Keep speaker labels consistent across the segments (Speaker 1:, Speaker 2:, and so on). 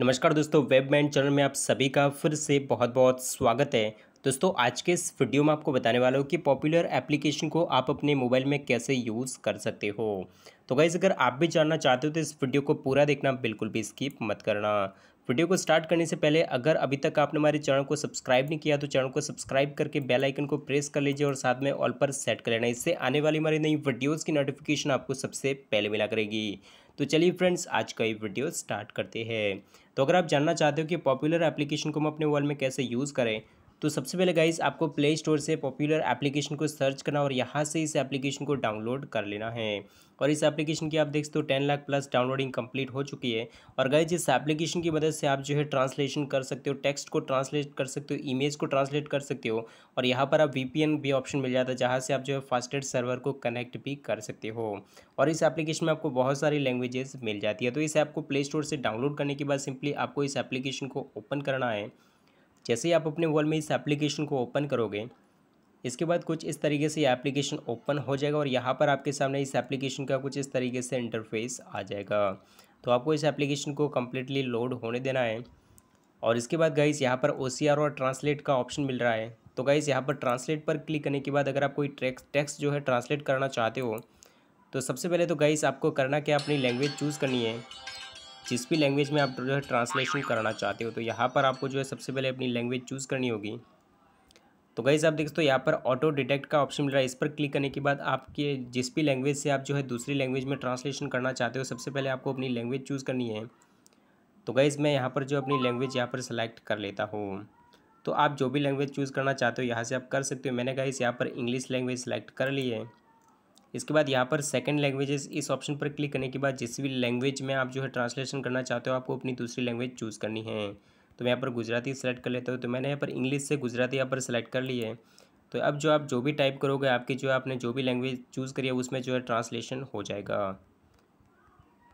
Speaker 1: नमस्कार दोस्तों web man channel में आप सभी का फिर से बहुत बहुत स्वागत है दोस्तों आज के इस वीडियो में आपको बताने वाला हूँ कि पॉपुलर एप्लीकेशन को आप अपने मोबाइल में कैसे यूज़ कर सकते हो तो गाइज़ अगर आप भी जानना चाहते हो तो इस वीडियो को पूरा देखना बिल्कुल भी स्किप मत करना वीडियो को स्टार्ट करने से पहले अगर अभी तक आपने हमारे चैनल को सब्सक्राइब नहीं किया तो चैनल को सब्सक्राइब करके बेल आइकन को प्रेस कर लीजिए और साथ में ऑल पर सेट कर लेना इससे आने वाली हमारी नई वीडियोज़ की नोटिफिकेशन आपको सबसे पहले मिला करेगी तो चलिए फ्रेंड्स आज का ये वीडियो स्टार्ट करते हैं तो अगर आप जानना चाहते हो कि पॉपुलर एप्लीकेशन को हम अपने मोबाइल में कैसे यूज़ करें तो सबसे पहले गाइज आपको प्ले स्टोर से पॉपुलर एप्लीकेशन को सर्च करना और यहाँ से इस एप्लीकेशन को डाउनलोड कर लेना है और इस एप्लीकेशन की आप देख सकते हो ten lakh plus downloading complete हो चुकी है और गाइज इस एप्लीकेशन की मदद से आप जो है ट्रांसलेशन कर सकते हो टेक्स्ट को ट्रांसलेट कर सकते हो इमेज को ट्रांसलेट कर सकते हो और यहाँ पर आप वी भी ऑप्शन मिल जाता है जहाँ से आप जो है फास्टेड सर्वर को कनेक्ट भी कर सकते हो और इस एप्लीकेशन में आपको बहुत सारी लैंग्वेजेस मिल जाती है तो इस ऐप को प्ले स्टोर से डाउनलोड करने के बाद सिंपली आपको इस एप्लीकेशन को ओपन करना है जैसे ही आप अपने मोबाइल में इस एप्लीकेशन को ओपन करोगे इसके बाद कुछ इस तरीके से ये एप्लीकेशन ओपन हो जाएगा और यहाँ पर आपके सामने इस एप्लीकेशन का कुछ इस तरीके से इंटरफेस आ जाएगा तो आपको इस एप्लीकेशन को कम्प्लीटली लोड होने देना है और इसके बाद गाइज़ यहाँ पर ओ और ट्रांसलेट का ऑप्शन मिल रहा है तो गाइज़ यहाँ पर ट्रांसलेट पर क्लिक करने के बाद अगर आप कोई टेक्स्ट टेक्स जो है ट्रांसलेट करना चाहते हो तो सबसे पहले तो गाइस आपको करना क्या अपनी लैंग्वेज चूज़ करनी है जिस भी लैंग्वेज में आप जो है ट्रांसलेशन कराना चाहते हो तो यहाँ पर आपको जो है सबसे पहले अपनी लैंग्वेज चूज़ करनी होगी तो गई आप देखते हो तो यहाँ पर ऑटो डिटेक्ट का ऑप्शन मिल रहा है इस पर क्लिक करने के बाद आपके जिस भी लैंग्वेज से आप जो है दूसरी लैंग्वेज में ट्रांसलेशन करना चाहते हो सबसे पहले आपको अपनी लैंग्वेज चूज़ करनी है तो गाइज़ मैं यहाँ पर जो अपनी लैंग्वेज यहाँ पर सेलेक्ट कर लेता हूँ तो आप जो भी लैंग्वेज चूज़ करना चाहते हो यहाँ से आप कर सकते हो मैंने इस यहाँ पर इंग्लिश लैंग्वेज सेलेक्ट कर ली है इसके बाद यहाँ पर सेकंड लैंग्वेजेस इस ऑप्शन पर क्लिक करने के बाद जिस भी लैंग्वेज में आप जो है ट्रांसलेशन करना चाहते हो आपको अपनी दूसरी लैंग्वेज चूज़ करनी है तो मैं यहाँ पर गुजराती सेलेक्ट कर लेता हूँ तो मैंने यहाँ पर इंग्लिश से गुजराती यहाँ पर सेलेक्ट कर ली है तो अब जो आप जो भी टाइप करोगे आपकी जो आपने जो भी लैंग्वेज चूज़ करी है उसमें जो है ट्रांसलेशन हो जाएगा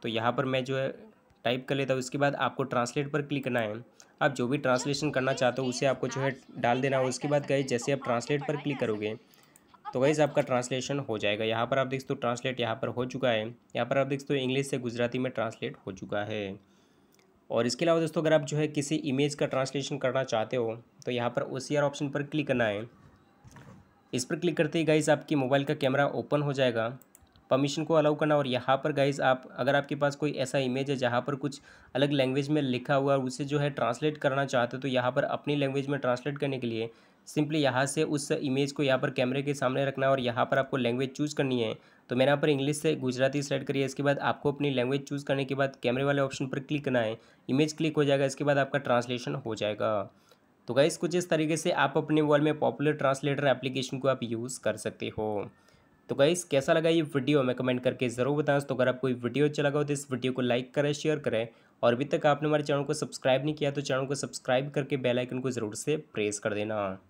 Speaker 1: तो यहाँ पर मैं जो है टाइप कर लेता हूँ उसके बाद आपको ट्रांसलेट पर क्लिक करना है आप जो भी ट्रांसलेशन करना चाहते हो उसे आपको जो है डाल देना है उसके बाद गए जैसे आप ट्रांसलेट पर क्लिक करोगे तो वही आपका ट्रांसलेशन हो जाएगा यहाँ पर आप देख सकते हो ट्रांसलेट यहाँ पर हो चुका है यहाँ पर आप देख सकते हो इंग्लिश से गुजराती में ट्रांसलेट हो चुका है और इसके अलावा दोस्तों अगर आप जो है किसी इमेज का ट्रांसलेशन करना चाहते हो तो यहाँ पर ओ ऑप्शन पर क्लिक करना है इस पर क्लिक करते ही गाइज़ आपकी मोबाइल का कैमरा ओपन हो जाएगा परमिशन को अलाउ करना और यहाँ पर गाइज आप अगर आपके पास कोई ऐसा इमेज है जहाँ पर कुछ अलग लैंग्वेज में लिखा हुआ है उसे जो है ट्रांसलेट करना चाहते हो तो यहाँ पर अपनी लैंग्वेज में ट्रांसलेट करने के लिए सिंपली यहाँ से उस इमेज को यहाँ पर कैमरे के सामने रखना है और यहाँ पर आपको लैंग्वेज चूज़ करनी है तो मैंने यहाँ पर इंग्लिश से गुजराती सेलेक्ट करी है इसके बाद आपको अपनी लैंग्वेज चूज़ करने के बाद कैमरे वाले ऑप्शन पर क्लिक करना है इमेज क्लिक हो जाएगा इसके बाद आपका ट्रांसलेशन हो जाएगा तो गाइज़ कुछ इस तरीके से आप अपने मोबाइल में पॉपुलर ट्रांसलेटर एप्लीकेशन को आप यूज़ कर सकते हो तो गाइस कैसा लगा ये वीडियो हमें कमेंट करके ज़रूर बताएं तो अगर आपको ये वीडियो अच्छा लगा हो तो इस वीडियो को लाइक करें शेयर करें और अभी तक आपने हमारे चैनल को सब्सक्राइब नहीं किया तो चैनल को सब्सक्राइब करके बेल आइकन को ज़रूर से प्रेस कर देना